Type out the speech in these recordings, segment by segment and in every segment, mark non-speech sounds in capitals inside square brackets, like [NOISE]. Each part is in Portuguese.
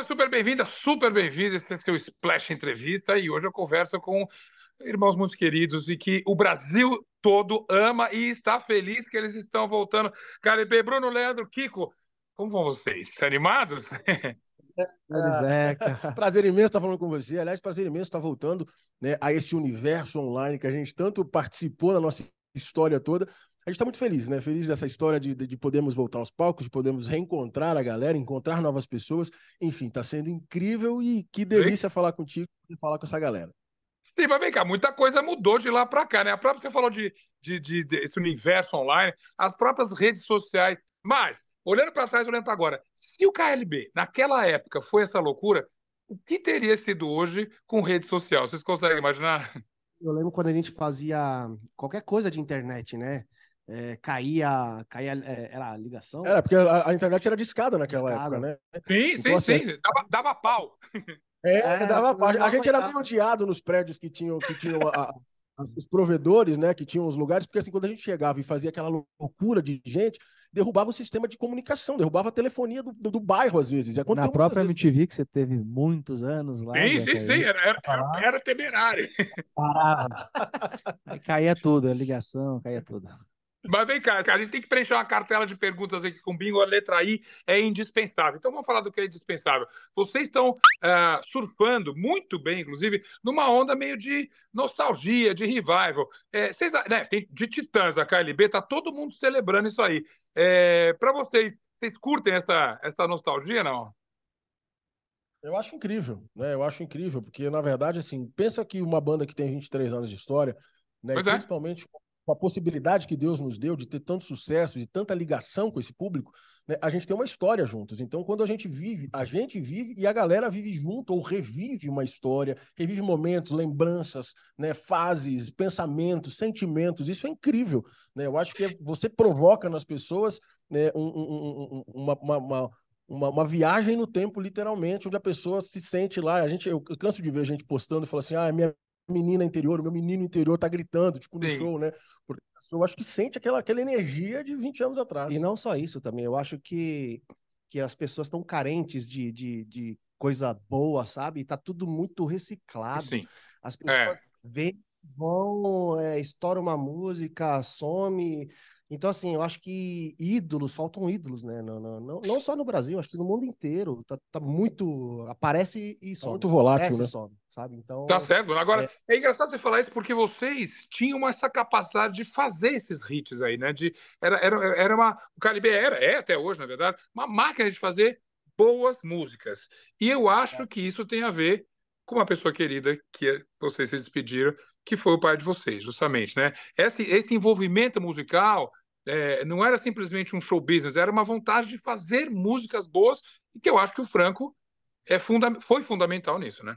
Salve, super bem-vinda, super bem-vinda. Esse é seu Splash Entrevista e hoje eu converso com irmãos muito queridos e que o Brasil todo ama e está feliz que eles estão voltando. Caribe, Bruno, Leandro, Kiko, como vão vocês? Animados? é, é [LAUGHS] prazer imenso estar falando com você. Aliás, prazer imenso estar voltando né, a esse universo online que a gente tanto participou na nossa história toda, gente está muito feliz, né? Feliz dessa história de, de, podermos voltar aos palcos, de podermos reencontrar a galera, encontrar novas pessoas. Enfim, está sendo incrível e que delícia Sim. falar contigo e falar com essa galera. Sim, mas vem cá, muita coisa mudou de lá para cá, né? A própria, você falou de, de, de, desse universo online, as próprias redes sociais. Mas, olhando para trás, olhando para agora, se o KLB, naquela época, foi essa loucura, o que teria sido hoje com rede social? Vocês conseguem imaginar? Eu lembro quando a gente fazia qualquer coisa de internet, né? é, caía, caía é, era a ligação. Era, porque a, a internet era discada naquela discada. época, né? Sim, então, sim, assim, sim. Dava, dava pau. É, é dava pau. A gente era bem odiado nos prédios que tinham, que tinham a, os provedores, né, que tinham os lugares, porque assim, quando a gente chegava e fazia aquela loucura de gente, derrubava o sistema de comunicação, derrubava a telefonia do, do, do bairro, às vezes. Na própria vezes... MTV, que você teve muitos anos lá. Sim, né, sim, é sim, era, era, era, era temerário. Parava. [LAUGHS] Aí caía tudo, a ligação, caía tudo. Mas vem cá, a gente tem que preencher uma cartela de perguntas aqui com bingo. A letra I é indispensável. Então vamos falar do que é indispensável. Vocês estão uh, surfando muito bem, inclusive, numa onda meio de nostalgia, de revival. É, vocês, né, tem de Titãs, a KLB, tá todo mundo celebrando isso aí. É, eh, Para vocês, vocês curtem essa, essa nostalgia, não? Eu acho incrível, né? Eu acho incrível, porque na verdade, assim, pensa que uma banda que tem 23 anos de história, né? É. principalmente é com a possibilidade que Deus nos deu de ter tanto sucesso, de tanta ligação com esse público, né, a gente tem uma história juntos. Então, quando a gente vive, a gente vive e a galera vive junto, ou revive uma história, revive momentos, lembranças, né, fases, pensamentos, sentimentos. Isso é incrível. Né? Eu acho que você provoca nas pessoas né, um, um, um, uma, uma, uma uma, uma, viagem no tempo, literalmente, onde a pessoa se sente lá. A gente, eu canso de ver a gente postando e falando assim: ah, é minha menina interior, meu menino interior tá gritando, tipo, no Sim. show, né? Porque a pessoa acho que sente aquela, aquela energia de 20 anos atrás. E não só isso também, eu acho que, que as pessoas estão carentes de, de, de, coisa boa, sabe? E tá tudo muito reciclado. Sim. As pessoas é. vêm, vão, é, estoura uma música, some, então, assim, eu acho que ídolos, faltam ídolos, né? Não, não, não, não só no Brasil, acho que no mundo inteiro. Tá, tá muito. Aparece e tá sobe. muito volátil, né? sobe, sabe? Então. Tá certo. Agora, é... é... engraçado você falar isso porque vocês tinham essa capacidade de fazer esses hits aí, né? De, era, era, era uma. O Calibre era, é até hoje, na verdade, uma máquina de fazer boas músicas. E eu acho é. que isso tem a ver com uma pessoa querida que é, vocês se despediram, que foi o pai de vocês, justamente, né? Esse, esse envolvimento musical é, não era simplesmente um show business, era uma vontade de fazer músicas boas, e que eu acho que o Franco é funda foi fundamental nisso, né?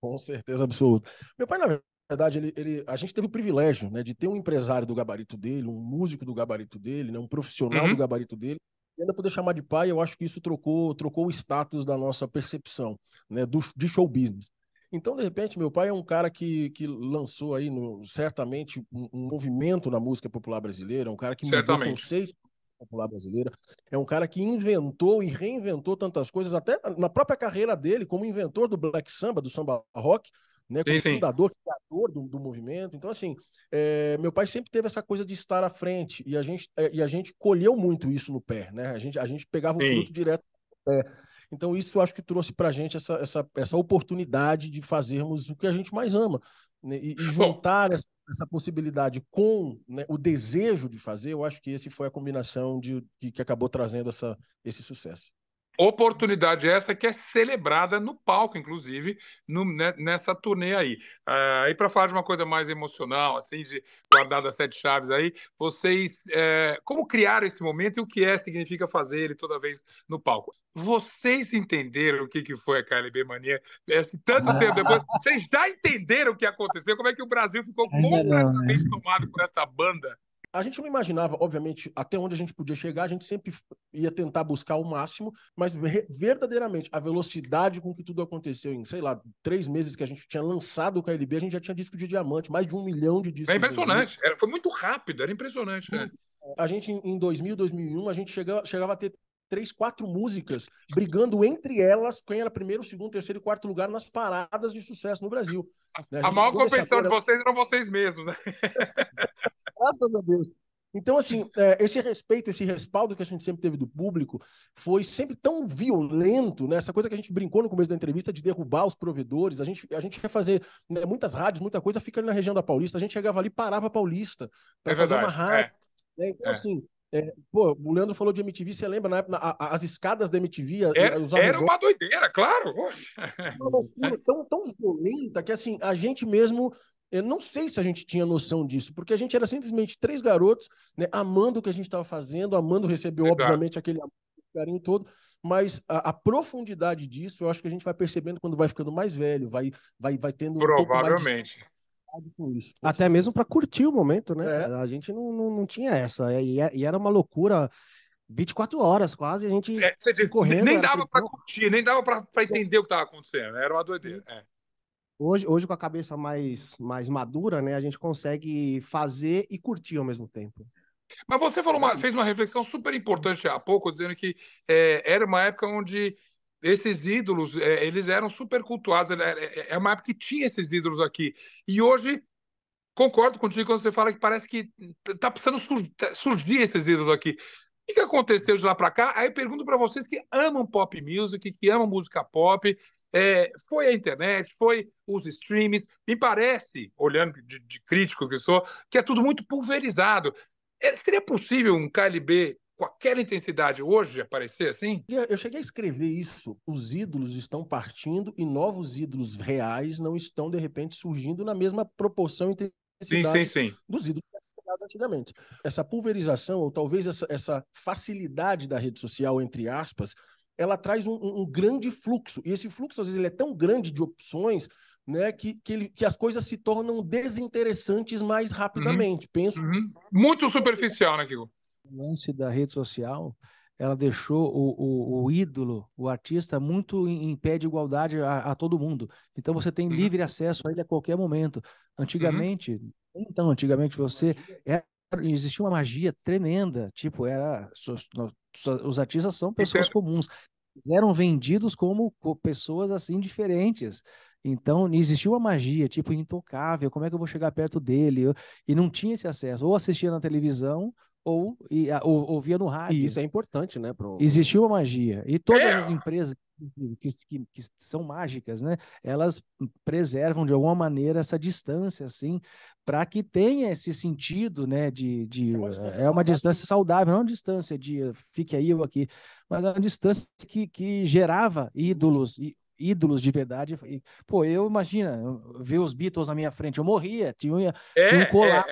Com certeza absoluta. Meu pai, na verdade, ele, ele, a gente teve o privilégio né, de ter um empresário do gabarito dele, um músico do gabarito dele, né, um profissional uhum. do gabarito dele, e ainda poder chamar de pai, eu acho que isso trocou, trocou o status da nossa percepção né, do, de show business. Então, de repente, meu pai é um cara que, que lançou aí, no, certamente, um, um movimento na música popular brasileira, é um cara que mudou o conceito popular brasileira. É um cara que inventou e reinventou tantas coisas, até na própria carreira dele, como inventor do black samba, do samba rock, né, como sim, sim. fundador, criador do, do, movimento. Então, assim, é, meu pai sempre teve essa coisa de estar à frente e a gente, é, e a gente colheu muito isso no pé, né? A gente, a gente pegava sim. o fruto direto. Então, isso acho que trouxe para a gente essa, essa, essa oportunidade de fazermos o que a gente mais ama. Né? E, e, juntar essa, essa possibilidade com né, o desejo de fazer, eu acho que esse foi a combinação de, que, que acabou trazendo essa, esse sucesso. Oportunidade essa que é celebrada no palco, inclusive, no, né, nessa turnê aí. Ah, e para falar de uma coisa mais emocional, assim, de guardada sete chaves aí, vocês é, como criaram esse momento e o que é significa fazer ele toda vez no palco? Vocês entenderam o que, que foi a KLB Mania? Esse é, assim, tanto tempo [LAUGHS] depois, vocês já entenderam o que aconteceu? Como é que o Brasil ficou é completamente tomado por essa banda? a gente não imaginava, obviamente, até onde a gente podia chegar, a gente sempre ia tentar buscar o máximo, mas verdadeiramente, a velocidade com que tudo aconteceu em, sei lá, três meses que a gente tinha lançado o KLB, a gente já tinha disco de diamante, mais de um milhão de discos. É impressionante, era, foi muito rápido, era impressionante, né? A gente, em 2000, 2001, a gente chegava, chegava a ter três, quatro músicas brigando entre elas quem era primeiro, segundo, terceiro e quarto lugar nas paradas de sucesso no Brasil. A, né, a maior competição de vocês eram vocês mesmos, né? [LAUGHS] Graças a Deus. Então, assim, é, esse respeito, esse respaldo que a gente sempre teve do público foi sempre tão violento, né? Essa coisa que a gente brincou no começo da entrevista de derrubar os provedores. A gente, a gente quer fazer né, muitas rádios, muita coisa, fica ali na região da Paulista. A gente chegava ali parava a Paulista para é fazer uma rádio. É. Né? Então, é. assim, é, pô, o Leandro falou de MTV, você lembra, na época, a, a, as escadas da MTV... É, era uma doideira, claro! Uma loucura tão, tão violenta que, assim, a gente mesmo eu não sei se a gente tinha noção disso, porque a gente era simplesmente três garotos, né, amando o que a gente estava fazendo, amando recebeu, Exato. obviamente, aquele carinho todo, mas a, a, profundidade disso, eu acho que a gente vai percebendo quando vai ficando mais velho, vai vai vai tendo provavelmente um de... com isso, com até mesmo para curtir o momento, né? É. A gente não, não, não, tinha essa é, e, é, e era uma loucura 24 horas quase, a gente é, diz, correndo. Nem dava para curtir, nem dava para então entender o que estava acontecendo, era uma doideira. É. Hoje, hoje com a cabeça mais, mais madura, né, a gente consegue fazer e curtir ao mesmo tempo. Mas você falou uma, uhum. fez uma reflexão super importante há pouco, dizendo que é, era uma época onde esses ídolos, é, eles eram super cultuados, é, é uma época que tinha esses ídolos aqui. E hoje, concordo contigo quando você fala que parece que está precisando tá, surgir esses ídolos aqui. O que aconteceu de lá para cá? Aí eu pergunto para vocês que amam pop music, que amam música pop, é, foi a internet, foi os streams. Me parece, olhando de, de crítico que sou, que é tudo muito pulverizado. É, seria possível um KLB com aquela intensidade hoje aparecer assim? Eu cheguei a escrever isso. Os ídolos estão partindo e novos ídolos reais não estão, de repente, surgindo na mesma proporção e intensidade sim, sim, sim. dos ídolos antigamente. Essa pulverização, ou talvez essa, essa facilidade da rede social, entre aspas, ela traz um, um, grande fluxo. E esse fluxo, às vezes, ele é tão grande de opções né, que, que, ele, que as coisas se tornam desinteressantes mais uhum. rapidamente. Uhum. Penso. Uhum. Muito superficial, né, Kiko? O lance da rede social, ela deixou o, o, o ídolo, o artista, muito em, em pé de igualdade a, a, todo mundo. Então, você tem uhum. livre acesso a ele a qualquer momento. Uhum. Antigamente, então, antigamente você era existia uma magia tremenda, tipo, era os artistas são pessoas comuns, eram vendidos como pessoas assim diferentes. Então, existia uma magia, tipo, intocável, como é que eu vou chegar perto dele? Eu, e não tinha esse acesso. Ou assistia na televisão, ou, ou ouvia no rádio. E isso é importante, né? Pro... Existiu a magia. E todas é. as empresas que, que, que, são mágicas, né? Elas preservam de alguma maneira essa distância, assim, para que tenha esse sentido, né? De, de é uma distância, é uma saudável. distância saudável, não é uma distância de fique aí ou aqui, mas é uma distância que, que gerava ídolos e ídolos de verdade. E, pô, eu imagina, ver os Beatles na minha frente, eu morria, tinha, é, um colapso.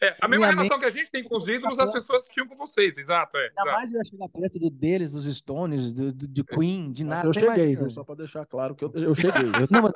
É, é. é. a mesma relação que a gente tem com os ídolos, as pessoas tinham com vocês, exato. É, Ainda exato. mais eu ia chegar perto do deles, dos Stones, do, do, do Queen, de nada. Mas eu cheguei, imagina. só para deixar claro que eu, eu cheguei. Eu... Não, mas,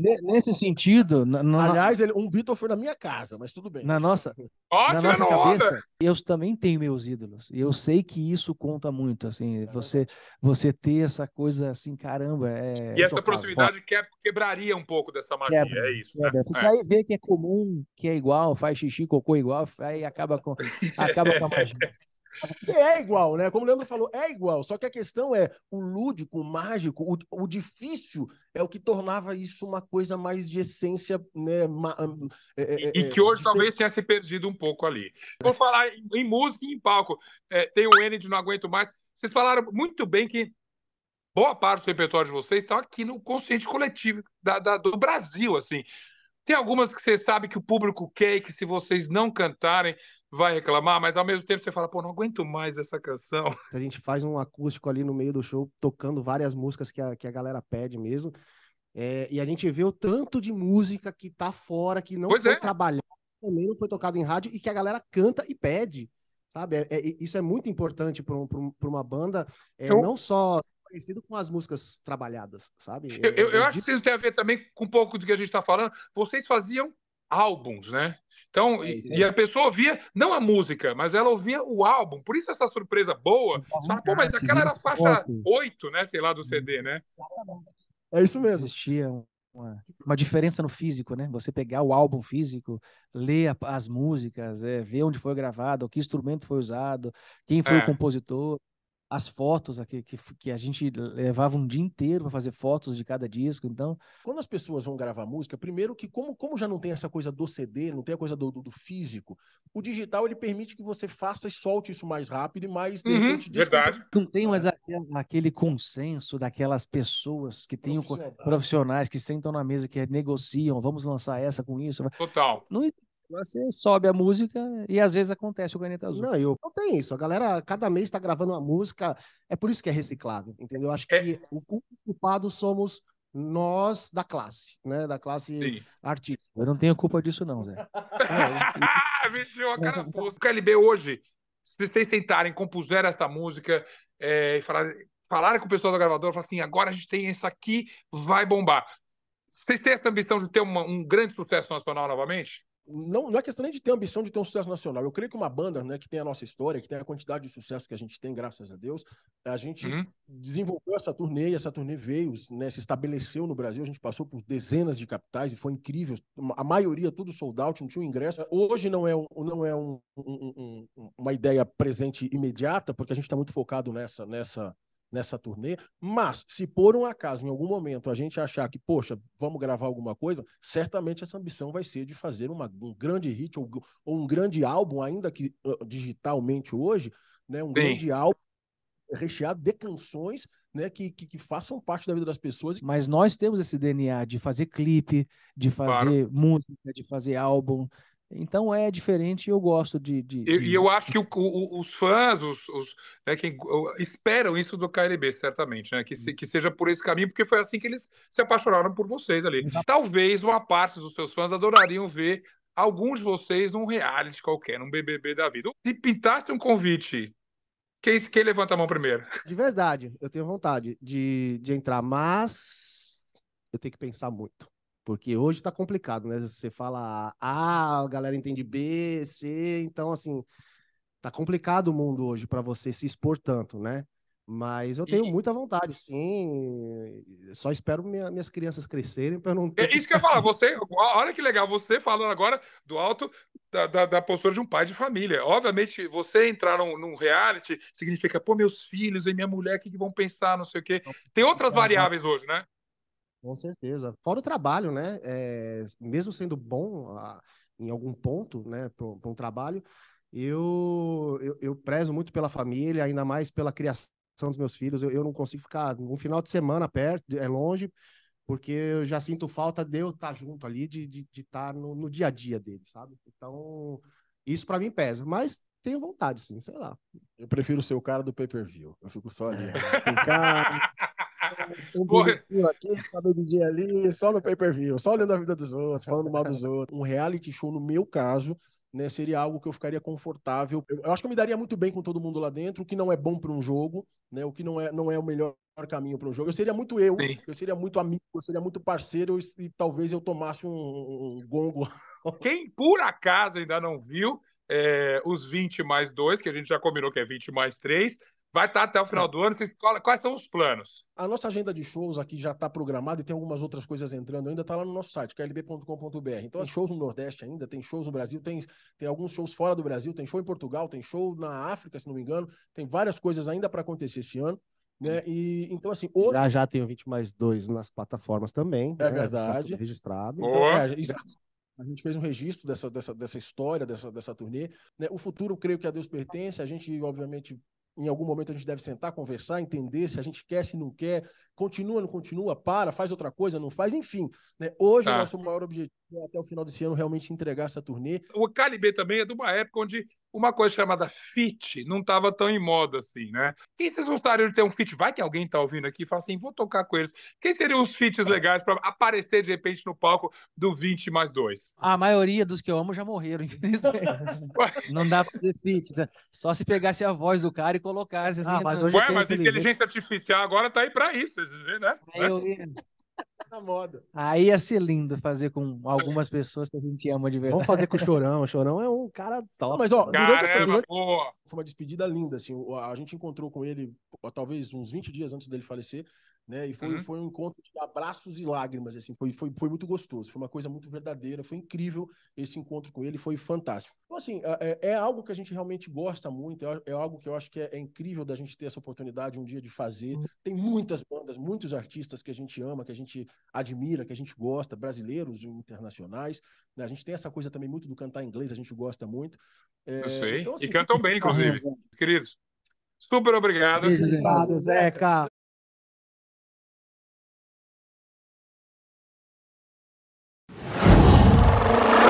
Nesse sentido. Aliás, ele, um Beatle foi na minha casa, mas tudo bem. Na nossa, Ótimo, na nossa cabeça, onda. eu também tenho meus ídolos. E eu sei que isso conta muito. assim é Você você ter essa coisa assim, caramba. É... e essa proximidade que, é, quebraria um pouco dessa magia. Quebra, é isso. Né? Porque é. aí vê que é comum, que é igual, faz xixi, cocô igual, aí acaba com, [LAUGHS] acaba com a magia é igual, né? Como o Leandro falou, é igual. Só que a questão é o lúdico, o mágico, o, o difícil é o que tornava isso uma coisa mais de essência, né? Ma, hum, é, é, e, e, é, que hoje talvez ter... tenha se perdido um pouco ali. Vou falar em, em música e em palco. É, tem o N de Não Aguento Mais. Vocês falaram muito bem que boa parte do repertório de vocês está aqui no consciente coletivo da, da, do Brasil, assim. Tem algumas que você sabe que o público quer e que se vocês não cantarem, vai reclamar, mas ao mesmo tempo você fala, pô, não aguento mais essa canção. [LAUGHS] A gente faz um acústico ali no meio do show, tocando várias músicas que a, que a galera pede mesmo. É, e a gente vê o tanto de música que tá fora, que não pois foi é. trabalhada, também não foi tocada em rádio, e que a galera canta e pede. Sabe? É, é isso é muito importante para um, uma banda, é, eu... não só parecido com as músicas trabalhadas, sabe? Eu, é, eu, eu acho que isso tem a ver também com um pouco do que a gente está falando. Vocês faziam álbuns, né? Então, é e, a pessoa ouvia, não a música, mas ela ouvia o álbum. Por isso essa surpresa boa. Você fala, pô, mas aquela era a faixa 8, né? Sei lá, do CD, uhum. né? É isso mesmo. Existia uma, uma diferença no físico, né? Você pegar o álbum físico, ler a, as músicas, é, ver onde foi gravado, que instrumento foi usado, quem foi é. o compositor as fotos aqui, que, que a gente levava um dia inteiro para fazer fotos de cada disco, então... Quando as pessoas vão gravar música, primeiro que como, como já não tem essa coisa do CD, não tem a coisa do, do, do físico, o digital ele permite que você faça e solte isso mais rápido e mais... De uhum, repente, verdade. Não tem mais é. aquele consenso daquelas pessoas que têm profissionais. profissionais que sentam na mesa, que negociam, vamos lançar essa com isso. Total. Não você então, assim, sobe a música e às vezes acontece o Caneta Azul. Não, eu não tem isso. A galera, cada mês está gravando uma música. É por isso que é reciclável, entendeu? Acho é. que o, culpado somos nós da classe, né? Da classe artística. Eu não tenho culpa disso, não, Zé. Vixe, [LAUGHS] ah, a cara O KLB hoje, se vocês tentarem, compuser essa música é, e falar, falarem com o pessoal da gravadora, falar assim, agora a gente tem isso aqui, vai bombar. Vocês têm essa ambição de ter uma, um grande sucesso nacional novamente? não, não é questão nem de ter ambição de ter um sucesso nacional. Eu creio que uma banda né, que tem a nossa história, que tem a quantidade de sucesso que a gente tem, graças a Deus, a gente uhum. desenvolveu essa turnê e essa turnê veio, né, se estabeleceu no Brasil. A gente passou por dezenas de capitais e foi incrível. A maioria tudo sold out, não tinha um ingresso. Hoje não é, não é um, um, uma ideia presente imediata, porque a gente está muito focado nessa, nessa nessa turnê, mas se por um acaso, em algum momento, a gente achar que, poxa, vamos gravar alguma coisa, certamente essa ambição vai ser de fazer uma, um grande hit ou, ou um grande álbum, ainda que uh, digitalmente hoje, né, um grande álbum recheado de canções né, que, que, que, façam parte da vida das pessoas. Mas nós temos esse DNA de fazer clipe, de fazer claro. música, de fazer álbum, então é diferente e eu gosto de. de, de... E, eu acho que o, o, os fãs, os, os né, quem, esperam isso do KLB, certamente, né? Que, se, que seja por esse caminho, porque foi assim que eles se apaixonaram por vocês ali. Exato. Talvez uma parte dos seus fãs adorariam ver alguns de vocês num reality qualquer, num BBB da vida. Se pintasse um convite, quem, quem levanta a mão primeiro? De verdade, eu tenho vontade de, de entrar, mas eu tenho que pensar muito. Porque hoje tá complicado, né? Você fala A, a galera entende B, C, então assim, tá complicado o mundo hoje para você se expor tanto, né? Mas eu tenho e... muita vontade, sim. Só espero minha, minhas crianças crescerem para não. Ter... É isso que eu ia falar. Você, olha que legal, você falando agora do alto da, da, da, postura de um pai de família. Obviamente, você entrar num, num reality significa, pô, meus filhos e minha mulher, o que, que vão pensar, não sei o quê. Tem outras variáveis hoje, né? Com certeza. Fora o trabalho, né? É, mesmo sendo bom a, ah, em algum ponto, né, para um trabalho, eu, eu, eu, prezo muito pela família, ainda mais pela criação dos meus filhos. Eu, eu não consigo ficar um final de semana perto, é longe, porque eu já sinto falta de eu estar junto ali, de estar de, de estar no, no dia a dia dele, sabe? Então, isso para mim pesa, mas tenho vontade, sim, sei lá. Eu prefiro ser o cara do pay-per-view. Eu fico só ali, é. né? [LAUGHS] [LAUGHS] um bebidinho aqui, ali, só no pay-per-view, só olhando a vida dos outros, falando mal dos outros. Um reality show, no meu caso, né, seria algo que eu ficaria confortável. Eu, eu, acho que eu me daria muito bem com todo mundo lá dentro, o que não é bom para um jogo, né, o que não é, não é o melhor caminho para um jogo. Eu seria muito eu, Sim. eu seria muito amigo, eu seria muito parceiro e, e talvez eu tomasse um, um, gongo. [LAUGHS] Quem por acaso ainda não viu é, os 20 mais 2, que a gente já combinou que é 20 mais 3, Vai estar tá até o final do ano. quais são os planos? A nossa agenda de shows aqui já está programada e tem algumas outras coisas entrando ainda. Está lá no nosso site, klb.com.br. Então, shows no Nordeste ainda, tem shows no Brasil, tem, tem alguns shows fora do Brasil, tem show em Portugal, tem show na África, se não me engano. Tem várias coisas ainda para acontecer esse ano. Né? E então assim, hoje... já já tem o 20 mais 2 nas plataformas também. É né? Tá verdade. Tá registrado. Então, é, a gente fez um registro dessa, dessa, dessa história, dessa, dessa turnê. Né? O futuro, creio que a Deus pertence. A gente, obviamente, em algum momento a gente deve sentar, conversar, entender se a gente quer, se não quer, continua, não continua, para, faz outra coisa, não faz, enfim. Né? Hoje tá. o nosso maior objetivo é até o final desse ano realmente entregar essa turnê. O Calibê também é de uma época onde uma coisa chamada fit não estava tão em moda assim, né? Quem vocês gostariam de ter um fit? Vai que alguém está ouvindo aqui e fala assim, vou tocar com eles. Quem seriam os fits é. legais para aparecer de repente no palco do 20 mais 2? A maioria dos que eu amo já morreram, [LAUGHS] infelizmente. [LAUGHS] não dá para fazer fit, né? Só se pegasse a voz do cara e colocasse assim. Ah, mas né? hoje Ué, mas inteligência artificial agora tá aí para isso, né? eu, né? na moda. Aí ia ser lindo fazer com algumas pessoas que a gente ama de verdade. Vamos fazer com o Chorão. O Chorão é um cara top. mas, ó, Caramba, durante essa, durante... foi uma despedida linda, assim. A gente encontrou com ele, talvez uns 20 dias antes dele falecer né? E foi, uhum. foi um encontro de abraços e lágrimas, assim, foi, foi, foi muito gostoso, foi uma coisa muito verdadeira, foi incrível esse encontro com ele, foi fantástico. Então, assim, é, é algo que a gente realmente gosta muito, é, é algo que eu acho que é, é, incrível da gente ter essa oportunidade um dia de fazer. Uhum. Tem muitas bandas, muitos artistas que a gente ama, que a gente admira, que a gente gosta, brasileiros e internacionais. Né? A gente tem essa coisa também muito do cantar inglês, a gente gosta muito. É, eu sei, então, assim, e cantam bem, inclusive, queridos. Super obrigado. Assim, obrigado, Zeca.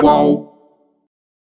whoa.